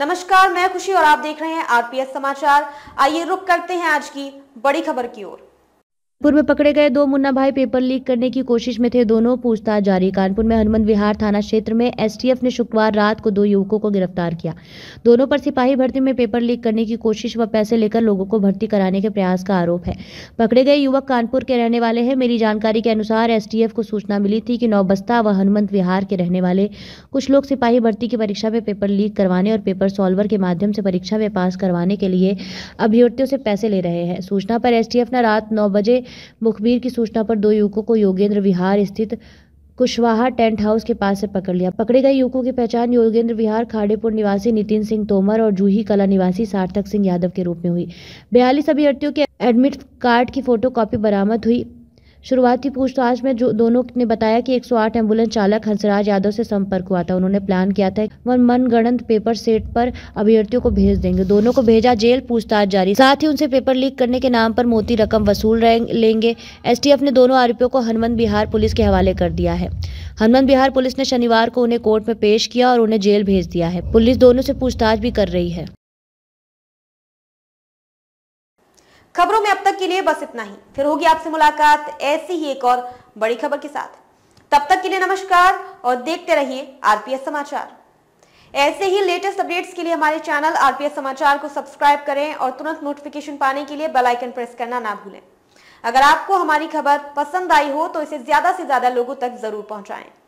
नमस्कार मैं खुशी और आप देख रहे हैं आरपीएस समाचार आइए रुक करते हैं आज की बड़ी खबर की ओर पूर्व पकड़े गए दो मुन्ना भाई पेपर लीक करने की कोशिश में थे दोनों पूछताछ जारी कानपुर में हनुमंत विहार थाना क्षेत्र में एसटीएफ ने शुक्रवार रात को दो युवकों को गिरफ्तार किया दोनों पर सिपाही भर्ती में पेपर लीक करने की कोशिश व पैसे लेकर लोगों को भर्ती कराने के प्रयास का आरोप है पकड़े गए युवक कानपुर के रहने वाले हैं मेरी जानकारी के अनुसार एस को सूचना मिली थी कि नौबस्ता व हनुमंत विहार के रहने वाले कुछ लोग सिपाही भर्ती की परीक्षा में पेपर लीक करवाने और पेपर सॉल्वर के माध्यम से परीक्षा में पास करवाने के लिए अभ्यर्थियों से पैसे ले रहे हैं सूचना पर एस ने रात नौ बजे मुखबिर की सूचना पर दो युवकों को योगेंद्र विहार स्थित कुशवाहा टेंट हाउस के पास से पकड़ लिया पकड़े गए युवकों की पहचान योगेंद्र विहार खाड़ेपुर निवासी नितिन सिंह तोमर और जूही कला निवासी सार्थक सिंह यादव के रूप में हुई बयालीस अभ्यर्थियों के एडमिट कार्ड की फोटो कॉपी बरामद हुई शुरुआती पूछताछ में जो दोनों ने बताया कि 108 एम्बुलेंस चालक हंसराज यादव से संपर्क हुआ था उन्होंने प्लान किया था वह मनगणंत पेपर सेट पर अभ्यर्थियों को भेज देंगे दोनों को भेजा जेल पूछताछ जारी साथ ही उनसे पेपर लीक करने के नाम पर मोती रकम वसूल लेंगे एस ने दोनों आरोपियों को हनुमंत बिहार पुलिस के हवाले कर दिया है हनुमंत बिहार पुलिस ने शनिवार को उन्हें कोर्ट में पेश किया और उन्हें जेल भेज दिया है पुलिस दोनों से पूछताछ भी कर रही है खबरों में अब तक के लिए बस इतना ही फिर होगी आपसे मुलाकात ऐसी ही एक और बड़ी खबर के साथ तब तक के लिए नमस्कार और देखते रहिए आरपीएस समाचार ऐसे ही लेटेस्ट अपडेट्स के लिए हमारे चैनल आरपीएस समाचार को सब्सक्राइब करें और तुरंत नोटिफिकेशन पाने के लिए बेल आइकन प्रेस करना ना भूलें अगर आपको हमारी खबर पसंद आई हो तो इसे ज्यादा से ज्यादा लोगों तक जरूर पहुंचाएं